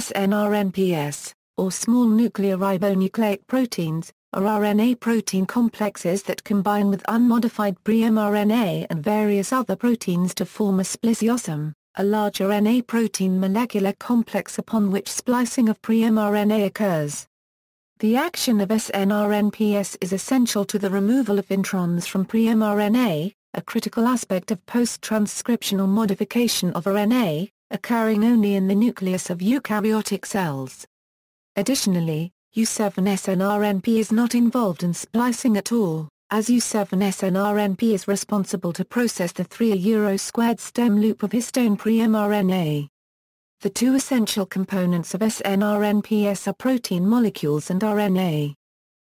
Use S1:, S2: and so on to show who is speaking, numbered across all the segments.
S1: SNRNPS, or small nuclear ribonucleic proteins, are RNA protein complexes that combine with unmodified pre-mRNA and various other proteins to form a spliceosome, a large RNA protein molecular complex upon which splicing of pre-mRNA occurs. The action of snRNPS is essential to the removal of introns from pre-mRNA, a critical aspect of post-transcriptional modification of RNA, occurring only in the nucleus of eukaryotic cells. Additionally, U7SNRNP is not involved in splicing at all, as U7SNRNP is responsible to process the 3 euro squared stem loop of histone pre-mRNA. The two essential components of SNRNPs are protein molecules and RNA.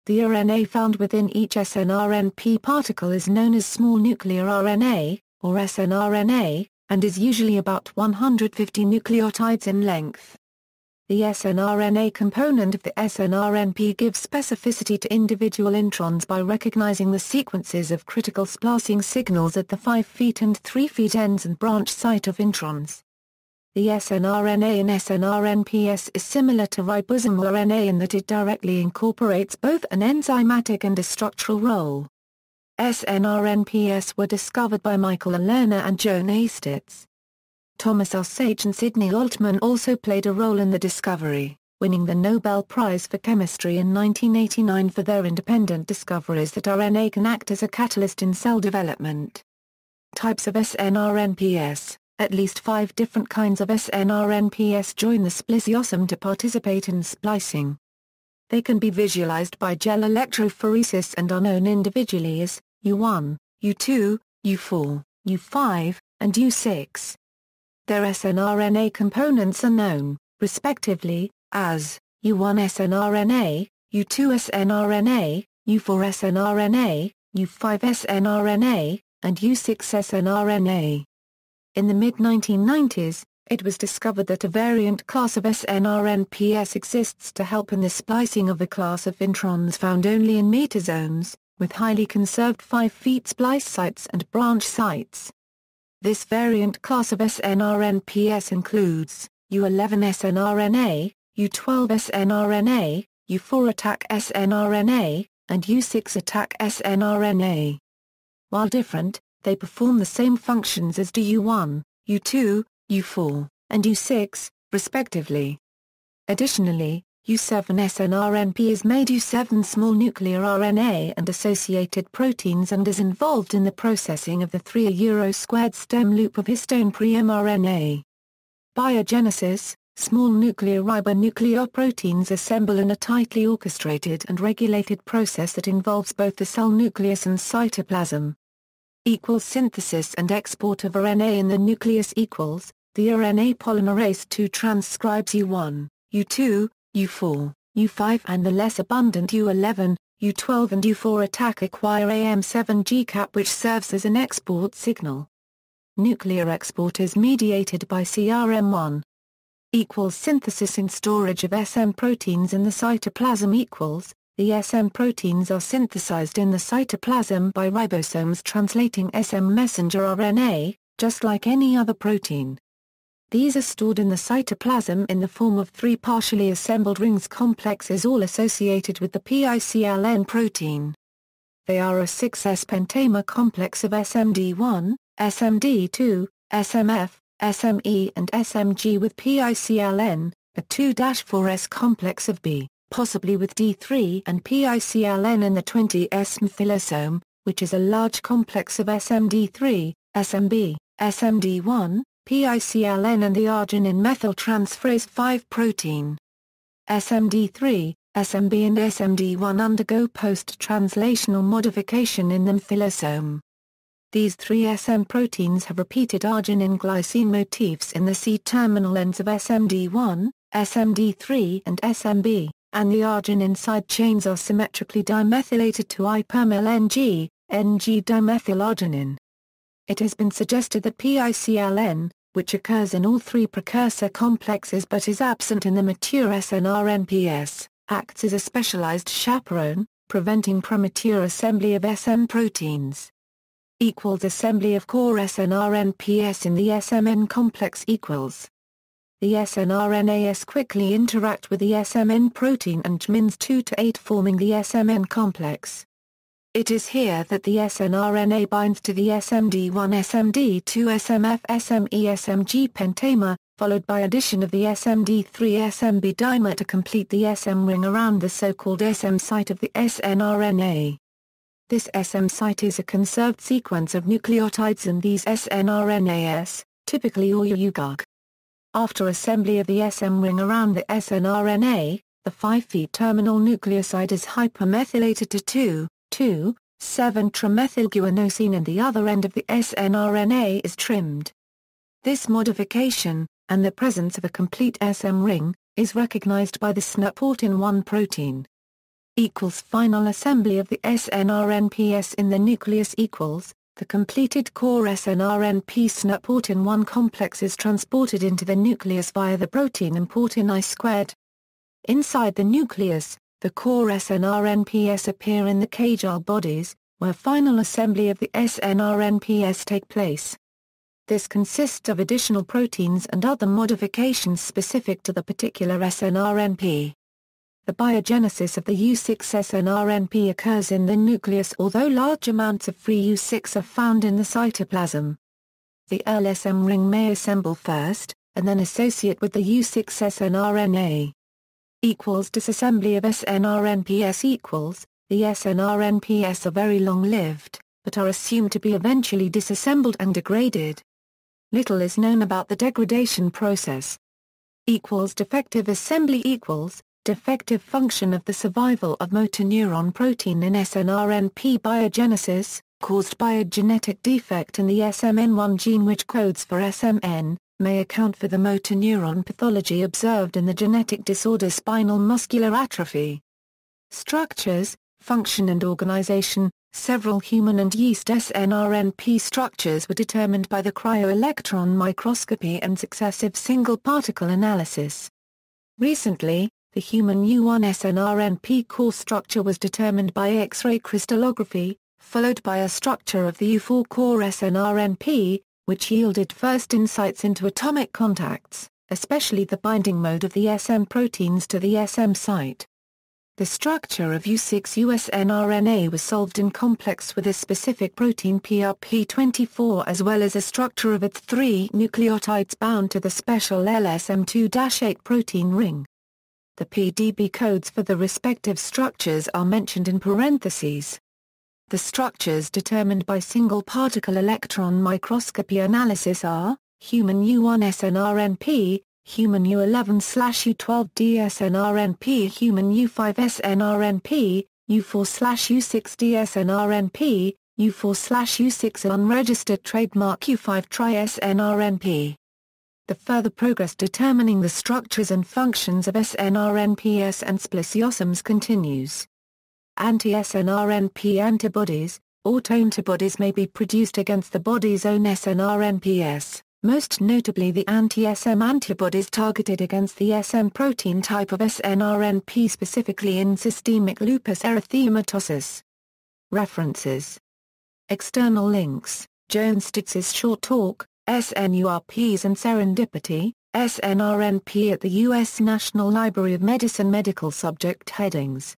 S1: The RNA found within each SNRNP particle is known as small nuclear RNA, or SNRNA, and is usually about 150 nucleotides in length. The snRNA component of the snRNP gives specificity to individual introns by recognizing the sequences of critical splicing signals at the 5' and 3' ends and branch site of introns. The snRNA in snRNPs is similar to ribosomal RNA in that it directly incorporates both an enzymatic and a structural role. SNRNPS were discovered by Michael Alerna and Joan Astitz. Thomas Osage and Sidney Altman also played a role in the discovery, winning the Nobel Prize for Chemistry in 1989 for their independent discoveries that RNA can act as a catalyst in cell development. Types of SNRNPS At least five different kinds of SNRNPS join the spliceosome to participate in splicing. They can be visualized by gel electrophoresis and are known individually as U1, U2, U4, U5, and U6. Their snRNA components are known, respectively, as U1 snRNA, U2 snRNA, U4 snRNA, U5 snRNA, and U6 snRNA. In the mid-1990s, it was discovered that a variant class of snRNPs exists to help in the splicing of a class of introns found only in metasomes, with highly conserved 5 feet splice sites and branch sites. This variant class of snRNPS includes U11 snRNA, U12 snRNA, U4 attack snRNA, and U6 attack snRNA. While different, they perform the same functions as do U1, U2, U4, and U6, respectively. Additionally, U7-snRNP is made U7 small nuclear RNA and associated proteins and is involved in the processing of the 3-euro-squared stem loop of histone pre-mRNA. Biogenesis, small nuclear ribonucleoproteins assemble in a tightly orchestrated and regulated process that involves both the cell nucleus and cytoplasm. Equals synthesis and export of RNA in the nucleus equals, the RNA polymerase II transcribes U1, U2, U4, U5 and the less abundant U11, U12 and U4 attack acquire AM7G cap which serves as an export signal. Nuclear export is mediated by CRM1 equals synthesis and storage of SM proteins in the cytoplasm equals, the SM proteins are synthesized in the cytoplasm by ribosomes translating SM messenger RNA, just like any other protein. These are stored in the cytoplasm in the form of three partially assembled rings complexes all associated with the PICLN protein. They are a 6S pentamer complex of SMD1, SMD2, SMF, SME and SMG with PICLN, a 2-4S complex of B, possibly with D3 and PICLN in the 20S methylosome, which is a large complex of SMD3, SMB, SMD1, PICLN and the arginine methyltransferase 5 protein. SMD3, SMB and SMD1 undergo post-translational modification in the methylosome. These three SM proteins have repeated arginine glycine motifs in the C-terminal ends of SMD1, SMD3 and SMB, and the arginine side chains are symmetrically dimethylated to ipermyl NG, NG dimethylarginine. It has been suggested that PICLN, which occurs in all three precursor complexes but is absent in the mature SNRNPS, acts as a specialized chaperone, preventing premature assembly of SN proteins. Equals assembly of core SNRNPS in the SMN complex equals. The SNRNAS quickly interact with the SMN protein and GMINS2 to 8 forming the SMN complex. It is here that the snRNA binds to the SMD1 SMD2 SMF SME SMG pentamer, followed by addition of the SMD3 SMB dimer to complete the SM ring around the so-called SM site of the snRNA. This SM site is a conserved sequence of nucleotides in these snRNAs, typically or UGUG. After assembly of the SM ring around the snRNA, the 5' terminal nucleoside is hypermethylated to 2, 2, 7-trimethylguanosine and the other end of the snRNA is trimmed. This modification, and the presence of a complete SM ring, is recognized by the snp one protein. Equals final assembly of the snRNPs in the nucleus equals, the completed core snRNP snp one complex is transported into the nucleus via the protein importin I squared. Inside the nucleus, the core SNRNPS appear in the Kajal bodies, where final assembly of the SNRNPS take place. This consists of additional proteins and other modifications specific to the particular SNRNP. The biogenesis of the U6-SNRNP occurs in the nucleus although large amounts of free U6 are found in the cytoplasm. The LSM ring may assemble first, and then associate with the U6-SNRNA equals disassembly of SNRNPS equals, the SNRNPS are very long-lived, but are assumed to be eventually disassembled and degraded. Little is known about the degradation process. Equals defective assembly equals, defective function of the survival of motor neuron protein in SNRNP biogenesis, caused by a genetic defect in the SMN1 gene which codes for SMN, may account for the motor neuron pathology observed in the genetic disorder spinal muscular atrophy. Structures, function and organization, several human and yeast snRNP structures were determined by the cryo-electron microscopy and successive single-particle analysis. Recently, the human U1 snRNP core structure was determined by X-ray crystallography, followed by a structure of the U4 core snRNP, which yielded first insights into atomic contacts, especially the binding mode of the SM proteins to the SM site. The structure of U6-USNRNA was solved in complex with a specific protein PRP24 as well as a structure of its three nucleotides bound to the special LSM2-8 protein ring. The PDB codes for the respective structures are mentioned in parentheses. The structures determined by single-particle electron microscopy analysis are, human U1SNRNP, human U11-U12DSNRNP, human U5SNRNP, U4-U6DSNRNP, U4-U6 unregistered trademark U5-TriSNRNP. The further progress determining the structures and functions of SNRNPs and spliceosomes continues anti-SNRNP antibodies, autoantibodies may be produced against the body's own SNRNPs, most notably the anti-SM antibodies targeted against the SM protein type of SNRNP specifically in systemic lupus erythematosus. References External links Joan Stitz's short talk, SNURPs and Serendipity, SNRNP at the U.S. National Library of Medicine Medical Subject Headings